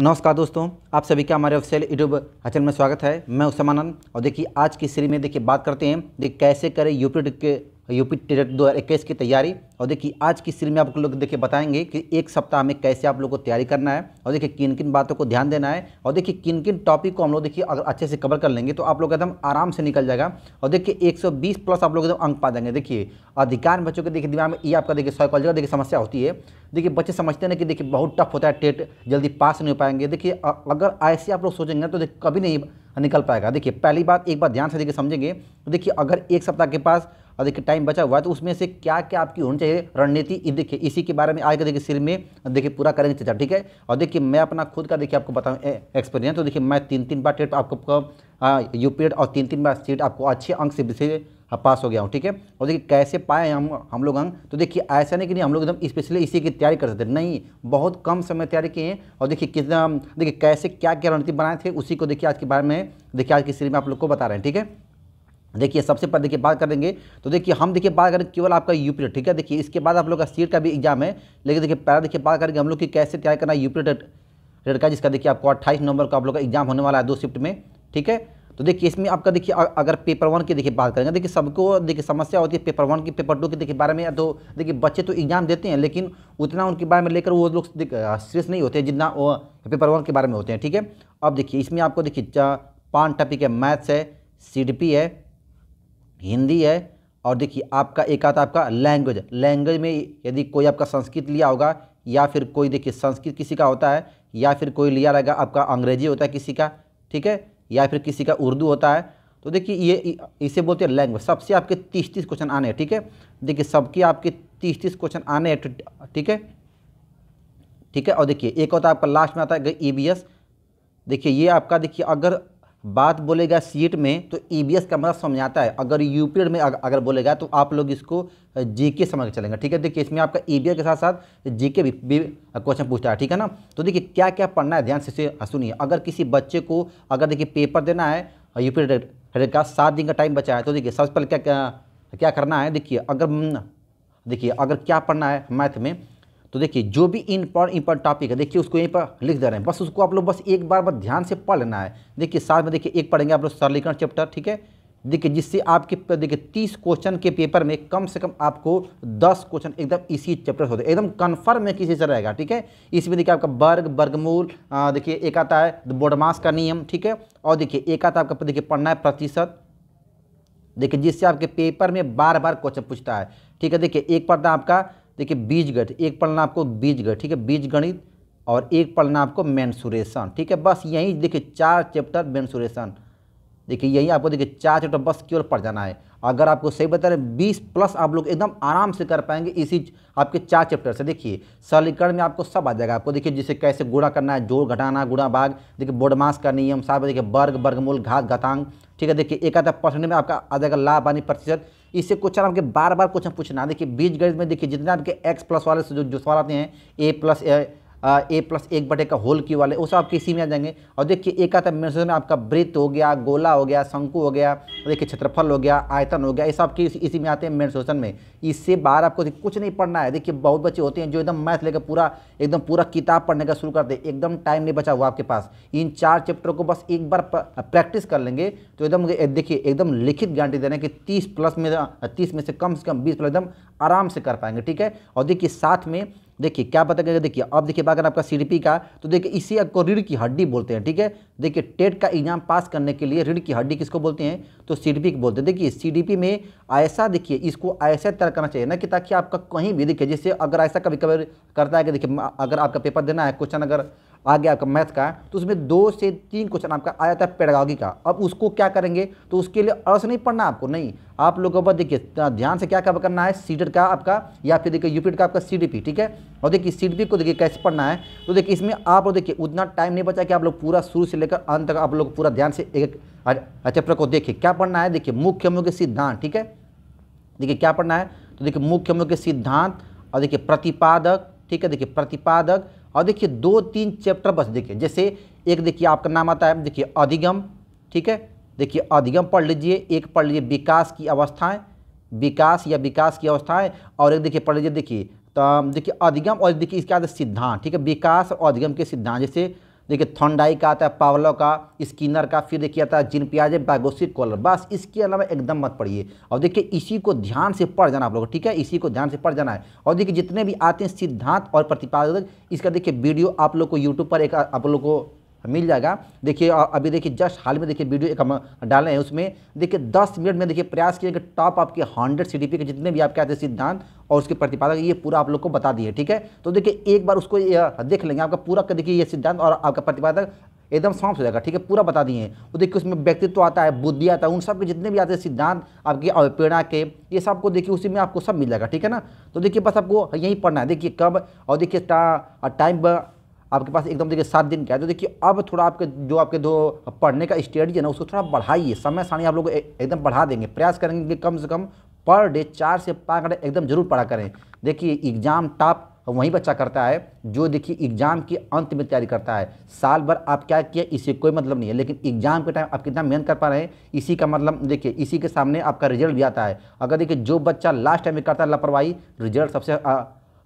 नमस्कार दोस्तों आप सभी का हमारे ऑफिशियल यूट्यूब अचल में स्वागत है मैं उसामानंद और देखिए आज की सीरीज में देखिए बात करते हैं देखिए कैसे करें यूपीटेट के यूपी टेट दो की तैयारी और देखिए आज की सीरीज में आप लोग देखिए बताएंगे कि एक सप्ताह में कैसे आप लोग को तैयारी करना है और देखिए किन किन बातों को ध्यान देना है और देखिए किन किन टॉपिक को हम लोग देखिए अगर अच्छे से कवर कर लेंगे तो आप लोग एकदम आराम से निकल जाएगा और देखिए 120 प्लस आप लोग एकदम अंक पा जाएंगे देखिए अधिकांश बच्चों के देखिए दिमाग में ये आपका देखिए साइकोलॉजी देखिए समस्या होती है देखिए बच्चे समझते हैं कि देखिए बहुत टफ होता है टेट जल्दी पास नहीं हो पाएंगे देखिए अगर ऐसे आप लोग सोचेंगे तो कभी नहीं निकल पाएगा देखिए पहली बात एक बार ध्यान से देखिए समझेंगे तो देखिए अगर एक सप्ताह के पास और देखिए टाइम बचा हुआ है तो उसमें से क्या क्या आपकी होनी चाहिए रणनीति देखिए इसी के बारे में आगे देखिए सिर में देखिए पूरा करेंगे चर्चा ठीक है और देखिए मैं अपना खुद का देखिए आपको बताऊँ एक्सपीरियंस तो देखिए मैं तीन तीन बार टेट आपको यू पी और तीन तीन बार सीट आपको अच्छे अंक से पास हो गया हूँ ठीक है और देखिए कैसे पाए हम हम लोग अंक तो देखिए ऐसा नहीं कि नहीं हम लोग एकदम स्पेशली इसी की तैयारी कर सकते नहीं बहुत कम समय तैयारी किए हैं और देखिए कितना देखिए कैसे क्या क्या रणनीति बनाए थे उसी को देखिए आज के बारे में देखिए आज की सीरीज में आप लोग को बता रहे हैं ठीक है देखिए सबसे पहले देखिए बात करेंगे तो देखिए हम देखिए बात करेंगे केवल आपका यूपीटेट ठीक है देखिए इसके बाद आप लोग का सीट का भी एग्जाम है लेकिन देखिए पहला देखिए बात करेंगे हम लोग की कैसे तैयार करना है यूपीटेट रेट का जिसका देखिए आपको अट्ठाईस नवंबर का आप लोग का एग्जाम होने वाला है दो शिफ्ट में ठीक है तो देखिए इसमें आपका देखिए अगर पेपर वन की देखिए बात करेंगे देखिए सबको देखिए समस्या होती है पेपर वन की पेपर टू के देखिए बारे में तो देखिए बच्चे तो एग्जाम देते हैं लेकिन उतना उनके बारे में लेकर वो लोग सीरियस नहीं होते जितना वो पेपर वन के बारे में होते हैं ठीक है अब देखिए इसमें आपको देखिए पाँच टॉपिक है मैथ्स है सी है हिंदी है और देखिए आपका एक आता आपका लैंग्वेज लैंग्वेज में यदि कोई आपका संस्कृत लिया होगा या फिर कोई देखिए संस्कृत किसी का होता है या फिर कोई लिया रहेगा आपका अंग्रेजी होता है किसी का ठीक है या फिर किसी का उर्दू होता है तो देखिए ये इसे बोलते हैं लैंग्वेज सबसे आपके तीस तीस क्वेश्चन आने हैं ठीक है देखिए सबके आपके तीस तीस क्वेश्चन आने हैं ठीक है ठीक है और देखिए एक होता तो है आपका लास्ट में आता है ई बी एस देखिए ये आपका देखिए अगर बात बोलेगा सीट में तो ईबीएस e का मतलब समझाता है अगर यूपीएड में अगर बोलेगा तो आप लोग इसको जीके समझ के चलेंगे ठीक है देखिए इसमें आपका ईबीएस e के साथ साथ जीके भी, भी क्वेश्चन पूछता है ठीक है ना तो देखिए क्या क्या पढ़ना है ध्यान से सुनिए अगर किसी बच्चे को अगर देखिए पेपर देना है यूपीएड का सात दिन का टाइम बचा है तो देखिए सबसे पहले क्या क्या करना है देखिए अगर हम्म, देखिए अगर क्या पढ़ना है मैथ में तो देखिए जो भी इम्पोर्ट इम्पोर्ट टॉपिक है देखिए उसको यहीं पर लिख दे रहे हैं बस उसको आप लोग बस एक बार बस ध्यान से पढ़ लेना है देखिए साथ में देखिए एक पढ़ेंगे आप लोग सरलीकरण चैप्टर ठीक है देखिए जिससे आपके देखिए तीस क्वेश्चन के पेपर में कम से कम आपको दस क्वेश्चन एकदम इसी चैप्टर होते एकदम कन्फर्म है किसी से रहेगा ठीक है इसमें देखिए आपका वर्ग वर्गमूल देखिए एक आता है बोडमास का नियम ठीक है और देखिए एक आता है आपका देखिए पढ़ना है प्रतिशत देखिए जिससे आपके पेपर में बार बार क्वेश्चन पूछता है ठीक है देखिए एक पढ़ता है आपका देखिए गठ एक पढ़ना आपको गठ ठीक है बीज गणित और एक पढ़ना आपको मैंसुरेशन ठीक है बस यही देखिए चार चैप्टर मैंसुरेशन देखिए यही आपको देखिए चार चैप्टर बस केवल पढ़ जाना है अगर आपको सही बता रहे बीस प्लस आप लोग एकदम आराम से कर पाएंगे इसी आपके चार चैप्टर से देखिए सरलीकरण में आपको सब आ जाएगा आपको देखिए जिसे कैसे गुणा करना है जोड़ घटाना गुणा भाग देखिए बोडमास का नियम साथ में देखिए वर्ग वर्गमूल घात घातांग ठीक है देखिए एक आधा परसेंट में आपका आ जाएगा लाभ आने प्रतिशत इससे क्वेश्चन आपके बार बार क्वेश्चन पूछना देखिए बीज गणित में देखिए जितने आपके एक्स प्लस वाले से जो जो सवाल आते हैं ए प्लस ए प्लस एक बटे का होल क्यू वाले वो सब आपके इसी में आ जाएंगे और देखिए एक आता मेरे में आपका वृत्त हो गया गोला हो गया शंकु हो गया देखिए क्षेत्रफल हो गया आयतन हो गया ये सब के इसी में आते हैं मेन सोशन में इससे बाहर आपको कुछ नहीं पढ़ना है देखिए बहुत बच्चे होते हैं जो एकदम मैथ लेकर पूरा एकदम पूरा किताब पढ़ने का शुरू कर दे एकदम टाइम नहीं बचा हुआ आपके पास इन चार चैप्टर को बस एक बार प्रैक्टिस कर लेंगे तो एकदम देखिए एकदम लिखित गारंटी देना कि तीस प्लस में तीस में से कम से कम बीस प्लस एकदम आराम से कर पाएंगे ठीक है और देखिए साथ में देखिए क्या पता करेगा देखिए अब देखिए बात आपका सी का तो देखिए इसी आपको रीढ़ की हड्डी बोलते हैं ठीक है देखिए टेट का एग्जाम पास करने के लिए रीढ़ की हड्डी किसको बोलते हैं तो सी बोलते हैं देखिए सी में ऐसा देखिए इसको ऐसा तैयार करना चाहिए ना कि ताकि आपका कहीं भी देखिए जैसे अगर ऐसा कभी कभी करता है कि देखिए अगर आपका पेपर देना है क्वेश्चन अगर आ गया आपका मैथ का तो उसमें दो से तीन क्वेश्चन आपका आ जाता है पेड़गागी का अब उसको क्या करेंगे तो उसके लिए अड़स नहीं पढ़ना आपको नहीं आप लोगों पर देखिए ध्यान से क्या क्या करना है सीटेड का आपका या फिर देखिए यूपीड का आपका सी ठीक है और देखिए सी को देखिए कैसे पढ़ना है तो देखिए इसमें आप लोग देखिए उतना टाइम नहीं बचा कि आप लोग पूरा शुरू से लेकर अंत तक आप लोग पूरा ध्यान से एक चैप्टर को देखिए क्या पढ़ना है देखिए मुख्य मुख्य सिद्धांत ठीक है देखिए क्या पढ़ना है तो देखिए मुख्य मुख्य सिद्धांत और देखिए प्रतिपादक ठीक है देखिए प्रतिपादक और देखिए दो तीन चैप्टर बस देखिए जैसे एक देखिए आपका नाम आता है देखिए अधिगम ठीक है देखिए अधिगम पढ़ लीजिए एक पढ़ लीजिए विकास की अवस्थाएं विकास या विकास की अवस्थाएं और एक देखिए पढ़ लीजिए देखिए तो देखिए अधिगम और देखिए इसके आगे सिद्धांत ठीक है विकास और अधिगम के सिद्धांत जैसे देखिए थोंडाई का आता है पावलो का स्किनर का फिर देखिए आता है जिन प्याजे बैगोसिक कॉलर बस इसके अलावा एकदम मत पढ़िए और देखिए इसी को ध्यान से पढ़ जाना आप लोग ठीक है इसी को ध्यान से पढ़ जाना है और देखिए जितने भी आते हैं सिद्धांत और प्रतिपादक इसका देखिए वीडियो आप लोग को यूट्यूब पर एक आप लोग को मिल जाएगा देखिए अभी देखिए जस्ट हाल में देखिए वीडियो एक हम डाले हैं उसमें देखिए 10 मिनट में देखिए प्रयास किया कि टॉप आपके 100 सी के जितने भी आपके आते सिद्धांत और उसके प्रतिपादक ये पूरा आप लोग को बता दिए ठीक है तो देखिए एक बार उसको देख लेंगे आपका पूरा देखिए ये सिद्धांत और आपका प्रतिपादक एकदम समाप्त हो जाएगा ठीक है पूरा बता दिए वो तो देखिए उसमें व्यक्तित्व आता है बुद्धि आता है उन सब के जितने भी आते हैं सिद्धांत आपकी प्रेरणा के ये सब को देखिए उसी में आपको सब मिल जाएगा ठीक है ना तो देखिए बस आपको यहीं पढ़ना है देखिए कब और देखिए टाइम आपके पास एकदम देखिए सात दिन का है तो देखिए अब थोड़ा आपके जो आपके दो पढ़ने का स्टेडी है ना उसको थोड़ा बढ़ाइए समय सारणी आप लोग एकदम बढ़ा देंगे प्रयास करेंगे कि कम से कम पर डे चार से पाँच घंटे एकदम जरूर पढ़ा करें देखिए एग्ज़ाम टॉप वही बच्चा करता है जो देखिए एग्ज़ाम के अंत में तैयारी करता है साल भर आप क्या किया इससे कोई मतलब नहीं है लेकिन एग्ज़ाम के टाइम आप कितना मेहनत कर पा रहे हैं इसी का मतलब देखिए इसी के सामने आपका रिजल्ट भी आता है अगर देखिए जो बच्चा लास्ट टाइम में करता है लापरवाही रिजल्ट सबसे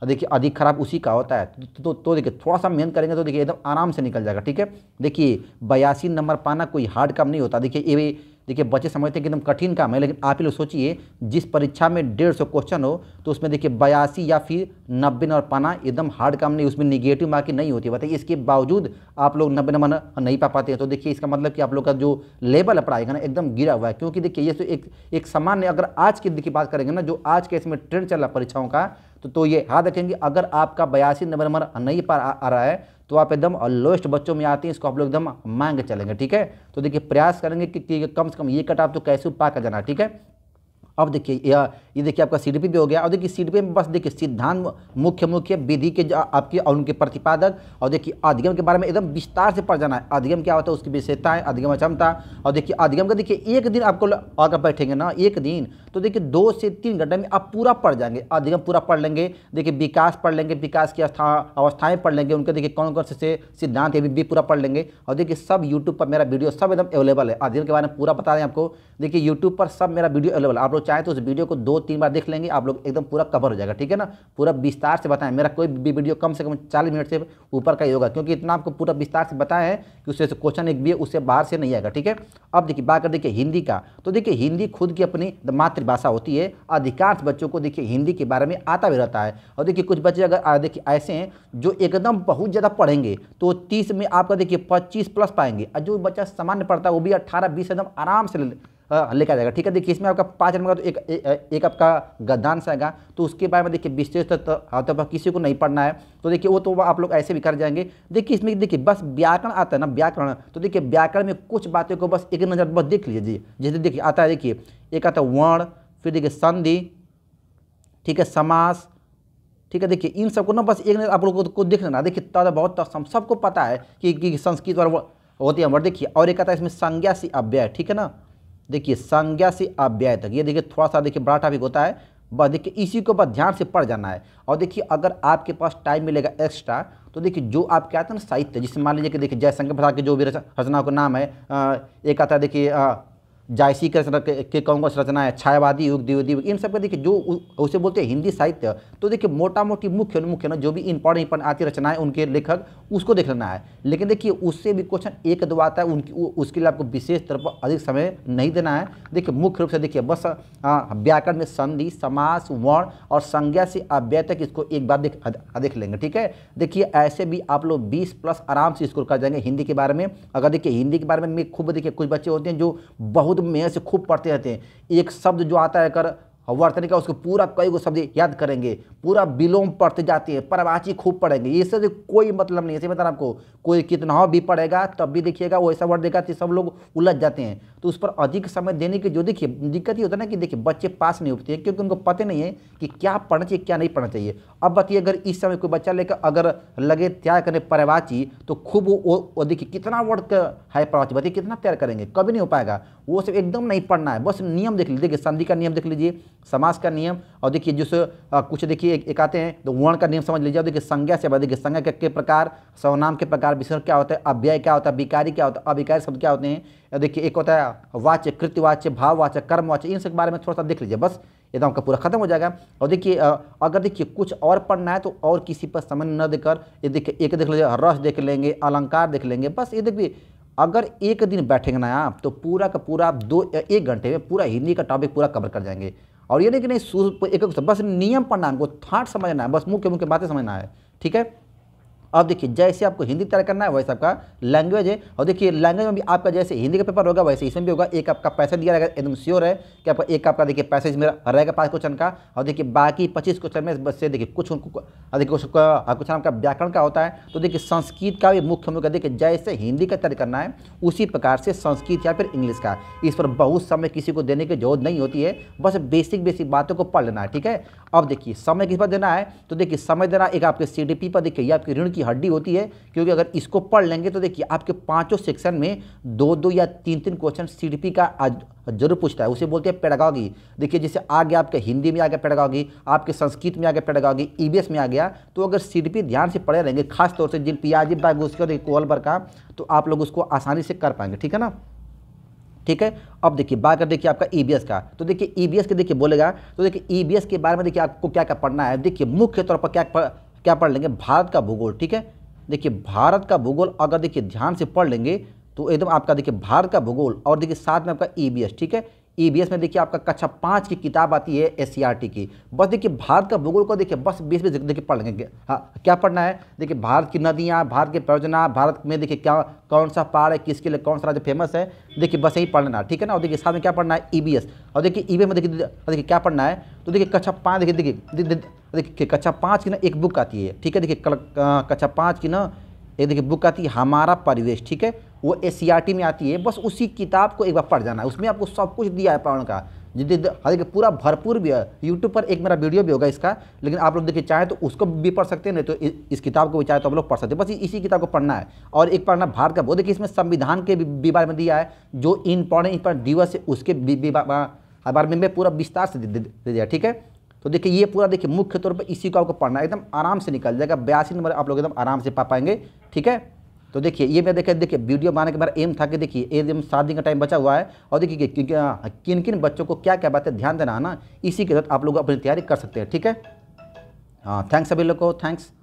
देखिए अधिक खराब उसी का होता है तो तो, तो देखिए थोड़ा सा मेहनत करेंगे तो देखिए एकदम आराम से निकल जाएगा ठीक है देखिए बयासी नंबर पाना कोई हार्ड काम नहीं होता देखिए ये देखिए बच्चे समझते हैं कि एकदम कठिन काम है लेकिन आप ही लोग सोचिए जिस परीक्षा में डेढ़ सौ क्वेश्चन हो तो उसमें देखिए बयासी या फिर नब्बे नंबर पाना एकदम हार्ड काम नहीं उसमें निगेटिव मार्किंग नहीं होती बताइए इसके बावजूद आप लोग नब्बे नंबर नहीं पा पाते हैं तो देखिए इसका मतलब कि आप लोग का जो लेवल है पढ़ाई का ना एकदम गिरा हुआ है क्योंकि देखिए ये तो एक एक सामान्य अगर आज की देखिए बात करेंगे ना जो आज के इसमें ट्रेंड चल रहा है परीक्षाओं का तो तो ये हाथ रखेंगे अगर आपका बयासी नंबर नंबर नहीं पा आ रहा है तो आप एकदम लोएस्ट बच्चों में आती हैं इसको आप लोग एकदम मांग चलेंगे ठीक है तो देखिए प्रयास करेंगे कि, कि कम से कम ये कट आप तो कैसे पा कर जाना ठीक है अब देखिए यह ये देखिए आपका सी भी हो गया और देखिए सी में बस देखिए सिद्धांत मुख्य मुख्य विधि के आपके और उनके प्रतिपादक और देखिए अधिगम के बारे में एकदम विस्तार से पढ़ जाना है अधिगम क्या होता है उसकी विशेषताएँ अधिगम क्षमता और देखिए अधिगम का देखिए एक दिन आपको अगर बैठेंगे ना एक दिन तो देखिए दो से तीन घंटे में आप पूरा पढ़ जाएंगे अधिगम पूरा पढ़ लेंगे देखिए विकास पढ़ लेंगे विकास की अवस्थाएँ पढ़ लेंगे उनके देखिए कौन कौन से सिद्धांत है भी पूरा पढ़ लेंगे और देखिए सब यूट्यूब पर मेरा वीडियो सब एकदम अवेलेबल है अधिगम के बारे में पूरा बता दें आपको देखिए यूट्यूब पर सब मेरा वीडियो अवेलेबल आप लोग चाहें तो उस वीडियो को दो तीन बार देख लेंगे आप लोग एकदम पूरा कवर हो जाएगा ठीक है ना पूरा विस्तार से बताएं मेरा कोई भी वीडियो कम से कम चालीस मिनट से ऊपर का ही होगा क्योंकि इतना आपको पूरा विस्तार से बताया है कि उससे क्वेश्चन एक भी है उससे बाहर से नहीं आएगा ठीक है अब देखिए बात कर देखिए हिंदी का तो देखिए हिंदी खुद की अपनी मातृभाषा होती है अधिकांश बच्चों को देखिए हिंदी के बारे में आता भी रहता है और देखिए कुछ बच्चे अगर देखिए ऐसे हैं जो एकदम बहुत ज़्यादा पढ़ेंगे तो तीस में आपका देखिए पच्चीस प्लस पाएंगे और जो बच्चा सामान्य पढ़ता है वो भी अट्ठारह बीस एकदम आराम से लिखा जाएगा ठीक है देखिए इसमें आपका पाँच नंबर का तो एक एक आपका गद्दांश आएगा तो उसके बारे में देखिए विशेष तौर हाँ, तो किसी को नहीं पढ़ना है तो देखिए वो तो आप लोग ऐसे भी कर जाएंगे देखिए इसमें देखिए बस व्याकरण आता है ना व्याकरण तो देखिए व्याकरण में कुछ बातें को बस एक नज़र बस देख लीजिए जैसे देखिए आता है देखिए एक आता है वर्ण फिर देखिए संधि ठीक है समास ठीक है देखिए इन सबको ना बस एक नजर आप लोगों को देख लेना देखिए तद तो बहुत हम सबको पता है कि, संस्कृत और होती है और देखिए और एक आता है इसमें संज्ञा सी अव्यय ठीक है ना देखिए संज्ञा से अव्यय तक ये देखिए थोड़ा सा देखिए बड़ा टॉपिक होता है बस देखिए इसी को बस ध्यान से पढ़ जाना है और देखिए अगर आपके पास टाइम मिलेगा एक्स्ट्रा तो देखिए जो आपके आते हैं ना साहित्य जिससे मान लीजिए कि देखिए जयशंकर प्रसाद के जो भी रचना का नाम है एक आता है देखिए जायसी के के कहूँगा रचना है छायावादी युग द्विवेदी युग इन सब का देखिए जो उसे बोलते हैं हिंदी साहित्य तो देखिए मोटा मोटी मुख्य अनुमुख्य ना जो भी पढ़ इन आती रचनाएं उनके लेखक उसको देख लेना है लेकिन देखिए उससे भी क्वेश्चन एक दो आता है उनकी उसके लिए आपको विशेष तौर पर अधिक समय नहीं देना है देखिए मुख्य रूप से देखिए बस व्याकरण में संधि समास वर्ण और संज्ञा से अव्यय तक इसको एक बार देख देख लेंगे ठीक है देखिए ऐसे भी आप लोग बीस प्लस आराम से स्कोर कर जाएंगे हिंदी के बारे में अगर देखिए हिंदी के बारे में खूब देखिए कुछ बच्चे होते हैं जो बहुत बहुत मेहनत से खूब पढ़ते रहते हैं एक शब्द जो आता है कर और वर्तनी का उसको पूरा कई गो शब्द याद करेंगे पूरा विलोम पढ़ते जाते हैं परवाची खूब पढ़ेंगे इससे कोई मतलब नहीं ऐसे बता मतलब आपको कोई कितना भी पढ़ेगा तब भी देखिएगा वो ऐसा वर्ड देगा तो सब लोग उलझ जाते हैं तो उस पर अधिक समय देने की जो देखिए दिक्कत ये होता है ना कि देखिए बच्चे पास नहीं होते हैं क्योंकि उनको पता नहीं है कि क्या पढ़ना चाहिए क्या नहीं पढ़ना चाहिए अब बताइए अगर इस समय कोई बच्चा लेकर अगर लगे तैयार करने परवाची तो खूब वो देखिए कितना वर्ड है परवाची बताइए कितना तैयार करेंगे कभी नहीं हो पाएगा वो सब एकदम नहीं पढ़ना है बस नियम देख लीजिए देखिए संधि का नियम देख लीजिए समास का नियम और देखिए जिस कुछ देखिए एक, आते हैं तो वर्ण का नियम समझ लीजिए और देखिए संज्ञा से देखिए संज्ञा के, प्रकार सवनाम के प्रकार विश्व क्या होता है अव्यय क्या होता है विकारी क्या होता है अविकारी शब्द क्या होते हैं देखिए एक होता है वाच्य कृत्यवाच्य भाववाच्य कर्मवाच्य इन सब बारे में थोड़ा सा देख लीजिए बस एकदम तो आपका पूरा खत्म हो जाएगा और देखिए अगर देखिए कुछ और पढ़ना है तो और किसी पर समझ न देकर ये देखिए एक देख लीजिए रस देख लेंगे अलंकार देख लेंगे बस ये देखिए अगर एक दिन बैठेंगे ना आप तो पूरा का पूरा आप दो एक घंटे में पूरा हिंदी का टॉपिक पूरा कवर कर जाएंगे और ये नहीं कि नहीं एक एक बस नियम पढ़ना उनको थाट समझना है बस मुख्य मुख्य बातें समझना है ठीक है अब देखिए जैसे आपको हिंदी तैयार करना है वैसे आपका लैंग्वेज है और देखिए लैंग्वेज में भी आपका जैसे हिंदी का पेपर होगा वैसे इसमें भी होगा एक आपका पैसा दिया रहेगा एकदम श्योर है कि आपका एक आपका देखिए पैसेज मेरा रहेगा पाँच क्वेश्चन का और देखिए बाकी पच्चीस क्वेश्चन में बस से देखिए कुछ कुछ क्वेश्चन हाँ, आपका व्याकरण का होता है तो देखिए संस्कृत का भी मुख्य मुख्य देखिए जैसे हिंदी का तैयार करना है उसी प्रकार से संस्कृत या फिर इंग्लिश का इस पर बहुत समय किसी को देने की जरूरत नहीं होती है बस बेसिक बेसिक बातों को पढ़ लेना है ठीक है अब देखिए समय किस पर देना है तो देखिए समय देना एक आपके सी पर देखिए आपकी ऋण की की हड्डी होती है क्योंकि अगर इसको पढ़ लेंगे तो देखिए आपके पांचों सेक्शन में दो दो या तीन तीन क्वेश्चन सी का जरूर पूछता है उसे बोलते हैं पेड़गागी देखिए जैसे आ गया आपके हिंदी में आ गया पेड़गागी आपके संस्कृत में आ गया पेडागॉगी ईबीएस e में आ गया तो अगर सी ध्यान से पढ़े रहेंगे खासतौर से जिन पियाजी बागुस्कर कोलबर का तो आप लोग उसको आसानी से कर पाएंगे ठीक है ना ठीक है अब देखिए बात कर देखिए आपका ई e का तो देखिए ई e के देखिए बोलेगा तो देखिए ई के बारे में देखिए आपको क्या क्या पढ़ना है देखिए मुख्य तौर पर क्या क्या पढ़ लेंगे भारत का भूगोल ठीक है देखिए भारत का भूगोल अगर देखिए ध्यान से पढ़ लेंगे तो एकदम आपका देखिए भारत का भूगोल और देखिए साथ में आपका ई e ठीक है ईबीएस e में देखिए आपका कक्षा पाँच की किताब आती है एससीईआरटी की बस देखिए भारत का भूगोल को देखिए बस बीस बीस देखिए पढ़ लेंगे हाँ क्या पढ़ना है देखिए भारत की नदियाँ भारत के परियोजना भारत में देखिए क्या कौन सा पहाड़ है किसके लिए कौन सा राज्य फेमस है देखिए बस यही पढ़ना ठीक है ना और देखिए साथ में क्या पढ़ना है ई e और देखिए ई e में देखिए देखिए क्या पढ़ना है तो देखिए कक्षा पाँच देखिए देखिए देखिए कक्षा पाँच की ना एक बुक आती है ठीक है देखिए कक्षा पाँच की ना एक देखिए बुक आती है हमारा परिवेश ठीक है वो एस में आती है बस उसी किताब को एक बार पढ़ जाना है उसमें आपको सब कुछ दिया है पढ़ का देखिए पूरा भरपूर भी है यूट्यूब पर एक मेरा वीडियो भी होगा इसका लेकिन आप लोग देखिए चाहे तो उसको भी पढ़ सकते हैं नहीं तो इस किताब को भी चाहे तो आप लोग पढ़ सकते हैं बस इसी किताब को पढ़ना है और एक पढ़ना भारत का वो देखिए इसमें संविधान के भी बारे में दिया है जो इम्पॉर्टेंट इम्पॉर्टेंट दिवस है उसके बारे में पूरा विस्तार से दे दिया ठीक है तो देखिए ये पूरा देखिए मुख्य तौर पर इसी को आपको पढ़ना है एकदम आराम से निकल जाएगा बयासी नंबर आप लोग एकदम आराम से पा पाएंगे ठीक है तो देखिए ये मैं देखिए देखिए वीडियो बनाने के बाद एम था कि देखिए एकदम सात दिन का टाइम बचा हुआ है और देखिए किन किन बच्चों को क्या क्या बात है ध्यान देना है ना इसी के तहत आप लोग अपनी तैयारी कर सकते हैं ठीक है हाँ थैंक्स सभी लोग को थैंक्स